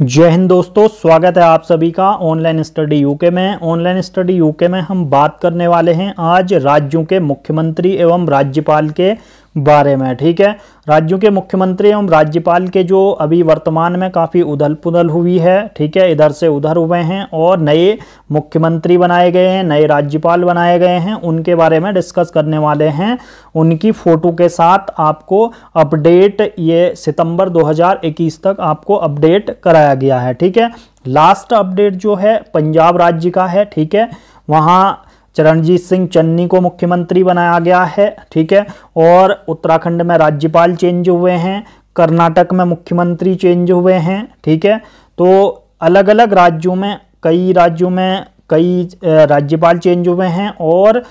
जय हिंद दोस्तों स्वागत है आप सभी का ऑनलाइन स्टडी यूके में ऑनलाइन स्टडी यूके में हम बात करने वाले हैं आज राज्यों के मुख्यमंत्री एवं राज्यपाल के बारे में ठीक है राज्यों के मुख्यमंत्री एवं राज्यपाल के जो अभी वर्तमान में काफ़ी उदल पुदल हुई है ठीक है इधर से उधर हुए हैं और नए मुख्यमंत्री बनाए गए हैं नए राज्यपाल बनाए गए हैं उनके बारे में डिस्कस करने वाले हैं उनकी फ़ोटो के साथ आपको अपडेट ये सितंबर 2021 तक आपको अपडेट कराया गया है ठीक है लास्ट अपडेट जो है पंजाब राज्य का है ठीक है वहाँ चरणजीत सिंह चन्नी को मुख्यमंत्री बनाया गया है ठीक है और उत्तराखंड में राज्यपाल चेंज हुए हैं कर्नाटक में मुख्यमंत्री चेंज हुए हैं ठीक है तो अलग अलग राज्यों में कई राज्यों में कई राज्यपाल चेंज हुए हैं और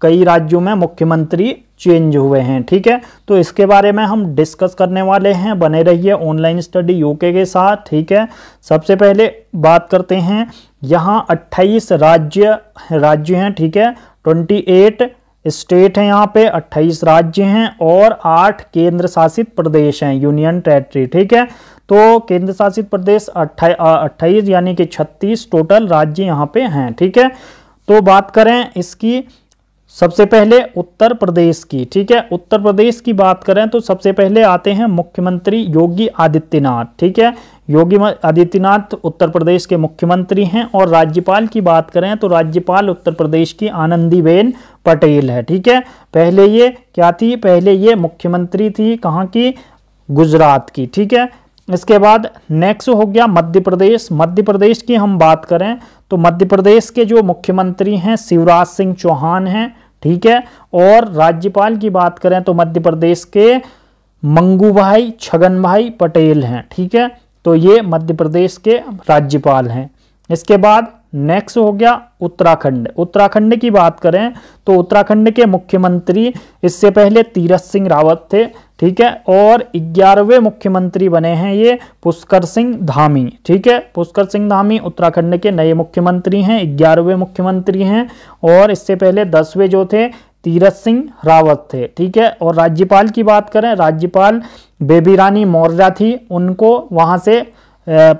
कई राज्यों में मुख्यमंत्री चेंज हुए हैं ठीक है तो इसके बारे में हम डिस्कस करने वाले हैं बने रहिए ऑनलाइन स्टडी यूके के साथ ठीक है सबसे पहले बात करते हैं यहाँ 28 राज्य राज्य हैं ठीक है 28 स्टेट हैं यहाँ पे 28 राज्य हैं और 8 केंद्र शासित प्रदेश हैं यूनियन टेरेटरी ठीक है तो केंद्र शासित प्रदेश अट्ठाईस यानी कि 36 टोटल राज्य यहाँ पे हैं ठीक है तो बात करें इसकी सबसे पहले उत्तर प्रदेश की ठीक है उत्तर प्रदेश की बात करें तो सबसे पहले आते हैं मुख्यमंत्री योगी आदित्यनाथ ठीक है योगी आदित्यनाथ उत्तर प्रदेश के मुख्यमंत्री हैं और राज्यपाल की बात करें तो राज्यपाल उत्तर प्रदेश की आनंदीबेन पटेल है ठीक है पहले ये क्या थी पहले ये मुख्यमंत्री थी कहाँ की गुजरात की ठीक है इसके बाद नेक्स्ट हो गया मध्य प्रदेश मध्य प्रदेश की हम बात करें तो मध्य प्रदेश के जो मुख्यमंत्री हैं शिवराज सिंह चौहान हैं ठीक है और राज्यपाल की बात करें तो मध्य प्रदेश के मंगू भाई छगन भाई पटेल हैं ठीक है तो ये मध्य प्रदेश के राज्यपाल हैं इसके बाद नेक्स्ट हो गया उत्तराखंड उत्तराखंड की बात करें तो उत्तराखंड के मुख्यमंत्री इससे पहले तीरथ सिंह रावत थे ठीक है और ग्यारहवें मुख्यमंत्री बने हैं ये पुष्कर सिंह धामी ठीक है पुष्कर सिंह धामी उत्तराखंड के नए मुख्यमंत्री हैं ग्यारहवें मुख्यमंत्री हैं और इससे पहले दसवें जो थे तीरथ सिंह रावत थे ठीक है और राज्यपाल की बात करें राज्यपाल बेबी रानी मौर्य थी उनको वहाँ से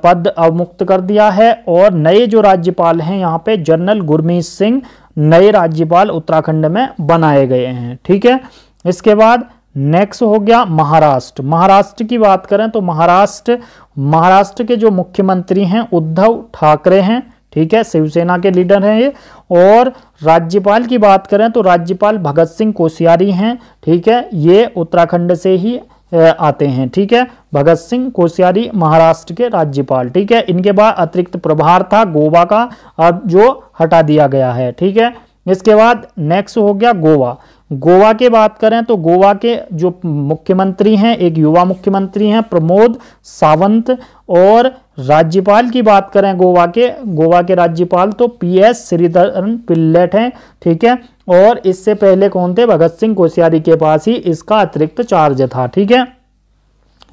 पद अवमुक्त कर दिया है और नए जो राज्यपाल हैं यहाँ पे जनरल गुरमीत सिंह नए राज्यपाल उत्तराखंड में बनाए गए हैं ठीक है इसके बाद नेक्स्ट हो गया महाराष्ट्र महाराष्ट्र की बात करें तो महाराष्ट्र महाराष्ट्र के जो मुख्यमंत्री हैं उद्धव ठाकरे हैं ठीक है शिवसेना के लीडर हैं ये और राज्यपाल की बात करें तो राज्यपाल भगत सिंह कोश्यारी हैं ठीक है ये उत्तराखंड से ही आते हैं ठीक है भगत सिंह कोश्यारी महाराष्ट्र के राज्यपाल ठीक है इनके बाद अतिरिक्त प्रभार था गोवा का अब जो हटा दिया गया है ठीक है इसके बाद नेक्स्ट हो गया गोवा गोवा के बात करें तो गोवा के जो मुख्यमंत्री हैं एक युवा मुख्यमंत्री हैं प्रमोद सावंत और राज्यपाल की बात करें गोवा के गोवा के राज्यपाल तो पी एस श्रीधरन पिल्लेट हैं ठीक है और इससे पहले कौन थे भगत सिंह कोश्यारी के पास ही इसका अतिरिक्त चार्ज था ठीक है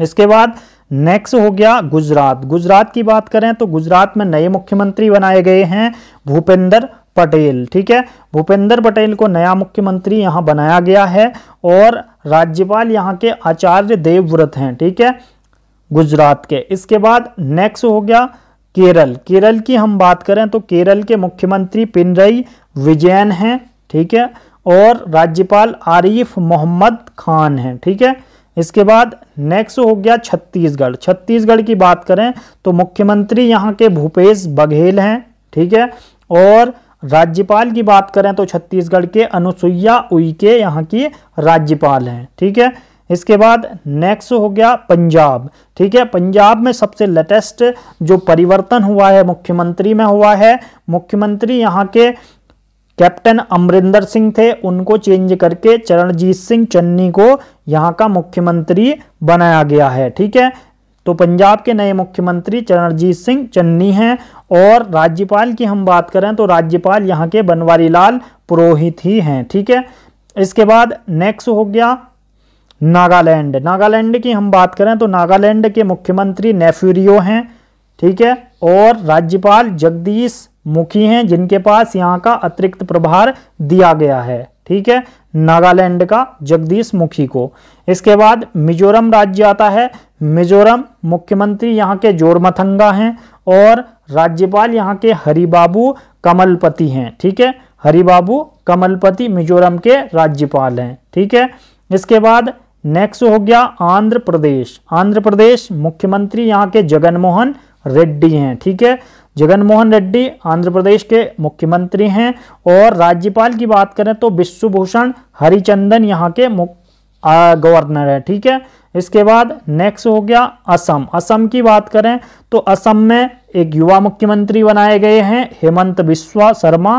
इसके बाद नेक्स्ट हो गया गुजरात गुजरात की बात करें तो गुजरात में नए मुख्यमंत्री बनाए गए हैं भूपेंद्र पटेल ठीक है भूपेंद्र पटेल को नया मुख्यमंत्री यहाँ बनाया गया है और राज्यपाल यहाँ के आचार्य देवव्रत हैं ठीक है गुजरात के इसके बाद नेक्स्ट हो गया केरल केरल की हम बात करें तो केरल के मुख्यमंत्री पिनरई विजयन हैं ठीक है और राज्यपाल आरिफ मोहम्मद खान हैं ठीक है इसके बाद नेक्स्ट हो गया छत्तीसगढ़ छत्तीसगढ़ की बात करें तो मुख्यमंत्री यहाँ के भूपेश बघेल हैं ठीक है और राज्यपाल की बात करें तो छत्तीसगढ़ के अनुसुईया उइके यहाँ की राज्यपाल हैं ठीक है इसके बाद नेक्स्ट हो गया पंजाब ठीक है पंजाब में सबसे लेटेस्ट जो परिवर्तन हुआ है मुख्यमंत्री में हुआ है मुख्यमंत्री यहाँ के कैप्टन अमरिंदर सिंह थे उनको चेंज करके चरणजीत सिंह चन्नी को यहाँ का मुख्यमंत्री बनाया गया है ठीक है तो पंजाब के नए मुख्यमंत्री चरणजीत सिंह चन्नी हैं और राज्यपाल की हम बात करें तो राज्यपाल यहाँ के बनवारी लाल पुरोहित ही हैं ठीक है इसके बाद नेक्स्ट हो गया नागालैंड नागालैंड की हम बात करें तो नागालैंड के मुख्यमंत्री नेफ्यूरियो हैं ठीक है और राज्यपाल जगदीश मुखी हैं जिनके पास यहाँ का अतिरिक्त प्रभार दिया गया है ठीक है नागालैंड का जगदीश मुखी को इसके बाद मिजोरम राज्य आता है मिजोरम मुख्यमंत्री यहाँ के जोरमथंगा हैं और राज्यपाल यहाँ के हरिबाबू कमलपति हैं ठीक है हरिबाबू कमलपति मिजोरम के राज्यपाल हैं ठीक है इसके बाद नेक्स्ट हो गया आंध्र प्रदेश आंध्र प्रदेश मुख्यमंत्री यहाँ के जगनमोहन रेड्डी हैं ठीक है जगनमोहन रेड्डी आंध्र प्रदेश के मुख्यमंत्री हैं और राज्यपाल की बात करें तो विश्वभूषण हरिचंदन यहाँ के गवर्नर है ठीक है इसके बाद नेक्स्ट हो गया असम असम की बात करें तो असम में एक युवा मुख्यमंत्री बनाए गए हैं हेमंत बिस्वा शर्मा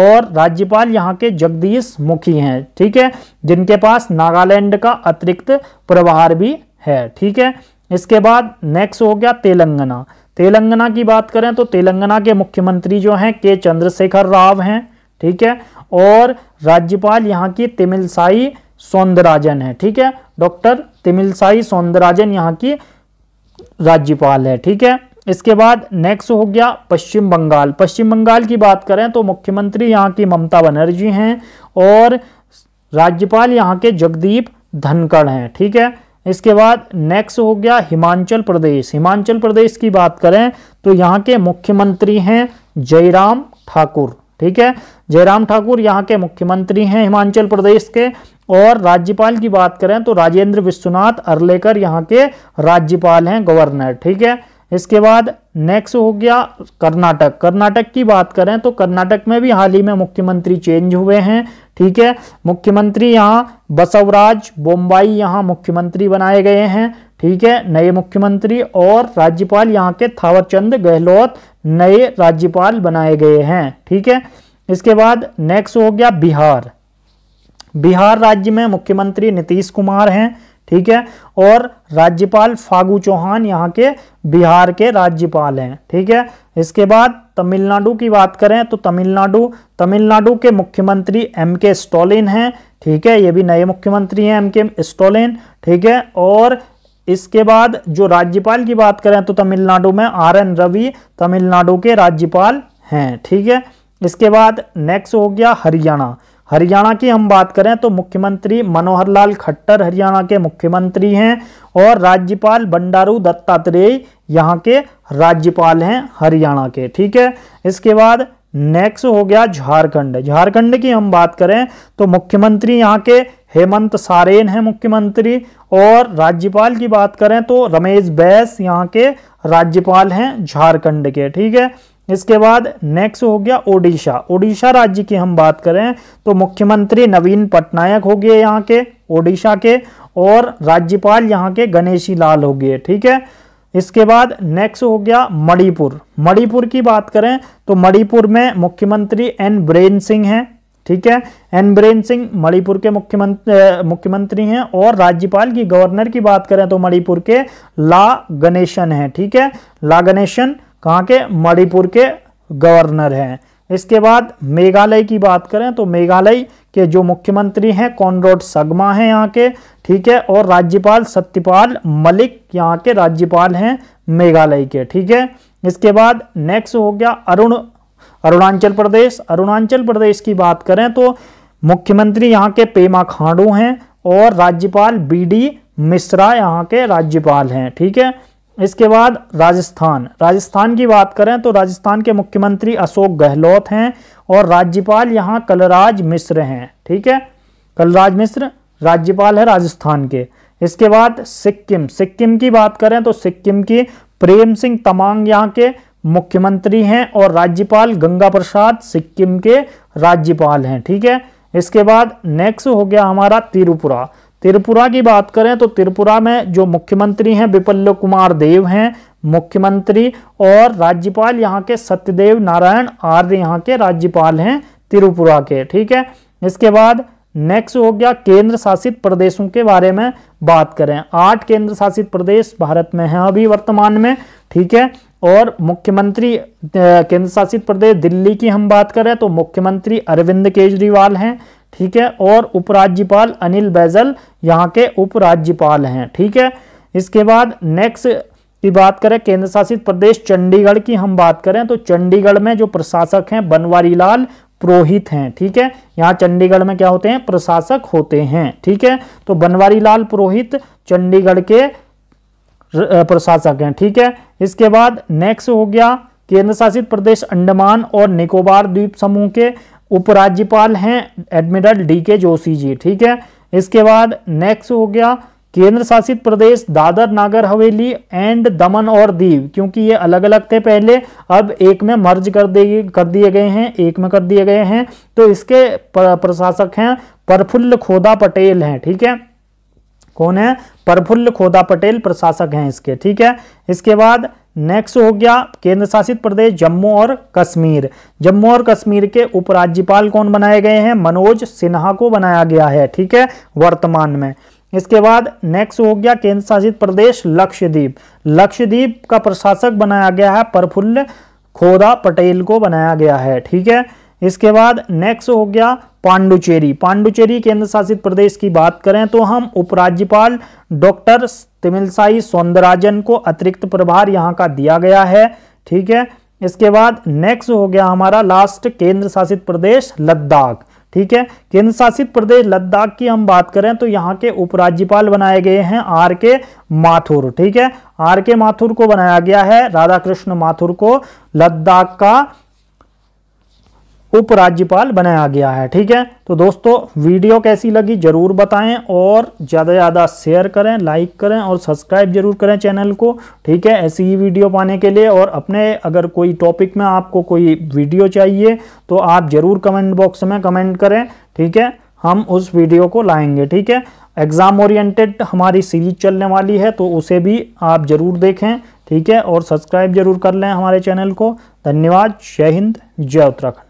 और राज्यपाल यहाँ के जगदीश मुखी हैं ठीक है जिनके पास नागालैंड का अतिरिक्त प्रभार भी है ठीक है इसके बाद नेक्स्ट हो गया तेलंगाना तेलंगाना की बात करें तो तेलंगाना के मुख्यमंत्री जो हैं के चंद्रशेखर राव हैं ठीक है और राज्यपाल यहाँ की तिमिलसाई सौंदराजन है ठीक है डॉक्टर तिमिलसाई सौंदराजन यहाँ की राज्यपाल है ठीक है इसके बाद नेक्स्ट हो गया पश्चिम बंगाल पश्चिम बंगाल की बात करें तो मुख्यमंत्री यहाँ की ममता बनर्जी हैं और राज्यपाल यहाँ के जगदीप धनखड़ हैं ठीक है इसके बाद नेक्स्ट हो गया हिमाचल प्रदेश हिमाचल प्रदेश की बात करें तो यहाँ के मुख्यमंत्री हैं जयराम ठाकुर ठीक है जयराम ठाकुर यहाँ के मुख्यमंत्री हैं हिमाचल प्रदेश के और राज्यपाल की बात करें तो राजेंद्र विश्वनाथ अरलेकर यहाँ के राज्यपाल हैं गवर्नर ठीक है इसके बाद नेक्स्ट हो गया कर्नाटक कर्नाटक की बात करें तो कर्नाटक में भी हाल ही में मुख्यमंत्री चेंज हुए हैं ठीक है मुख्यमंत्री यहाँ बसवराज बोम्बाई यहाँ मुख्यमंत्री बनाए गए हैं ठीक है नए मुख्यमंत्री और राज्यपाल यहाँ के थावरचंद गहलोत नए राज्यपाल बनाए गए हैं ठीक है इसके बाद नेक्स्ट हो गया बिहार बिहार राज्य में मुख्यमंत्री नीतीश कुमार हैं ठीक है और राज्यपाल फागू चौहान यहाँ के बिहार के राज्यपाल हैं ठीक है इसके बाद तमिलनाडु की बात करें तो तमिलनाडु तमिलनाडु के मुख्यमंत्री एम के स्टॉलिन हैं ठीक है ये भी नए मुख्यमंत्री हैं एम के स्टॉलिन ठीक है और इसके बाद जो राज्यपाल की बात करें तो तमिलनाडु में आर एन रवि तमिलनाडु के राज्यपाल हैं ठीक है इसके बाद नेक्स्ट हो गया हरियाणा हरियाणा की हम बात करें तो मुख्यमंत्री मनोहर लाल खट्टर हरियाणा के मुख्यमंत्री हैं और राज्यपाल बंडारू दत्तात्रेय यहाँ के राज्यपाल हैं हरियाणा के ठीक है इसके बाद नेक्स्ट हो गया झारखंड झारखंड की हम बात करें तो मुख्यमंत्री यहाँ के हेमंत सारेन हैं मुख्यमंत्री और राज्यपाल की बात करें तो रमेश बैस यहाँ के राज्यपाल हैं झारखंड के ठीक है इसके बाद नेक्स्ट हो गया ओडिशा ओडिशा राज्य की हम बात करें तो मुख्यमंत्री नवीन पटनायक हो गए यहाँ के ओडिशा के और राज्यपाल यहाँ के गणेशी लाल हो गए ठीक है इसके बाद नेक्स्ट हो गया मणिपुर मणिपुर की बात करें तो मणिपुर में मुख्यमंत्री एन ब्रेन सिंह हैं ठीक है एन ब्रेन सिंह मणिपुर के मुख्यमंत्री मुख्यमंत्री हैं और राज्यपाल की गवर्नर की बात करें तो मणिपुर के ला गणेशन हैं ठीक है ला गणेशन कहाँ के मणिपुर के गवर्नर हैं इसके बाद मेघालय की बात करें तो मेघालय के जो मुख्यमंत्री हैं कॉनरोड सगमा हैं यहाँ के ठीक है और राज्यपाल सत्यपाल मलिक यहाँ के राज्यपाल हैं मेघालय के ठीक है इसके बाद नेक्स्ट हो गया अरुण अरुणाचल प्रदेश अरुणाचल प्रदेश की बात करें तो मुख्यमंत्री यहाँ के पेमा खांडू हैं और राज्यपाल बी डी मिश्रा यहाँ के राज्यपाल हैं ठीक है इसके बाद राजस्थान राजस्थान की बात करें तो राजस्थान के मुख्यमंत्री अशोक गहलोत हैं और राज्यपाल यहाँ कलराज मिश्र हैं ठीक है कलराज मिश्र राज्यपाल है राजस्थान के इसके बाद सिक्किम सिक्किम की बात करें तो सिक्किम की प्रेम सिंह तमांग यहाँ के मुख्यमंत्री हैं और राज्यपाल गंगा प्रसाद सिक्किम के राज्यपाल हैं ठीक है इसके बाद नेक्स्ट हो गया हमारा त्रिपुरा त्रिपुरा की बात करें तो त्रिपुरा में जो मुख्यमंत्री हैं विपल्ल कुमार देव हैं मुख्यमंत्री और राज्यपाल यहाँ के सत्यदेव नारायण आर्य यहाँ के राज्यपाल हैं त्रिपुरा के ठीक है इसके बाद नेक्स्ट हो गया केंद्र शासित प्रदेशों के बारे में बात करें आठ केंद्र शासित प्रदेश भारत में हैं अभी वर्तमान में ठीक है और मुख्यमंत्री केंद्र शासित प्रदेश दिल्ली की हम बात करें तो मुख्यमंत्री अरविंद केजरीवाल हैं ठीक है और उपराज्यपाल अनिल बैजल यहाँ के उपराज्यपाल हैं ठीक है इसके बाद नेक्स्ट की बात करें केंद्र शासित प्रदेश चंडीगढ़ की हम बात करें तो चंडीगढ़ में जो प्रशासक हैं बनवारी लाल पुरोहित हैं ठीक है यहाँ चंडीगढ़ में क्या होते हैं प्रशासक होते हैं ठीक है तो बनवारी लाल पुरोहित चंडीगढ़ के प्रशासक हैं ठीक है इसके बाद नेक्स्ट हो गया केंद्र शासित प्रदेश अंडमान और निकोबार द्वीप समूह के उपराज्यपाल हैं एडमिरल डी के जोशी जी ठीक है इसके बाद नेक्स्ट हो गया केंद्र शासित प्रदेश दादर नागर हवेली एंड दमन और दीव क्योंकि ये अलग अलग थे पहले अब एक में मर्ज कर दिए कर दिए गए हैं एक में कर दिए गए हैं तो इसके प्रशासक हैं प्रफुल्ल खोदा पटेल हैं ठीक है कौन है प्रफुल्ल खोदा पटेल प्रशासक हैं इसके ठीक है इसके बाद नेक्स्ट हो गया केंद्र शासित प्रदेश जम्मू और कश्मीर जम्मू और कश्मीर के उपराज्यपाल कौन बनाए गए हैं मनोज सिन्हा को बनाया गया है ठीक है वर्तमान में इसके बाद नेक्स्ट हो गया केंद्र शासित प्रदेश लक्षद्वीप लक्षद्वीप का प्रशासक बनाया गया है प्रफुल्ल खोदा पटेल को बनाया गया है ठीक है इसके बाद नेक्स्ट हो गया पांडुचेरी पांडुचेरी केंद्र शासित प्रदेश की बात करें तो हम उपराज्यपाल डॉक्टर तिमिलसाई सौंदराजन को अतिरिक्त प्रभार यहाँ का दिया गया है ठीक है इसके बाद नेक्स्ट हो गया हमारा लास्ट केंद्र शासित प्रदेश लद्दाख ठीक है केंद्र शासित प्रदेश लद्दाख की हम बात करें तो यहाँ के उपराज्यपाल बनाए गए हैं आर के माथुर ठीक है आर के माथुर को बनाया गया है राधा कृष्ण माथुर को लद्दाख का उपराज्यपाल बनाया गया है ठीक है तो दोस्तों वीडियो कैसी लगी ज़रूर बताएं और ज़्यादा से ज़्यादा शेयर करें लाइक करें और सब्सक्राइब जरूर करें चैनल को ठीक है ऐसी ही वीडियो पाने के लिए और अपने अगर कोई टॉपिक में आपको कोई वीडियो चाहिए तो आप ज़रूर कमेंट बॉक्स में कमेंट करें ठीक है हम उस वीडियो को लाएंगे ठीक है एग्ज़ाम ओरिएंटेड हमारी सीरीज चलने वाली है तो उसे भी आप ज़रूर देखें ठीक है और सब्सक्राइब जरूर कर लें हमारे चैनल को धन्यवाद जय हिंद जय उत्तराखंड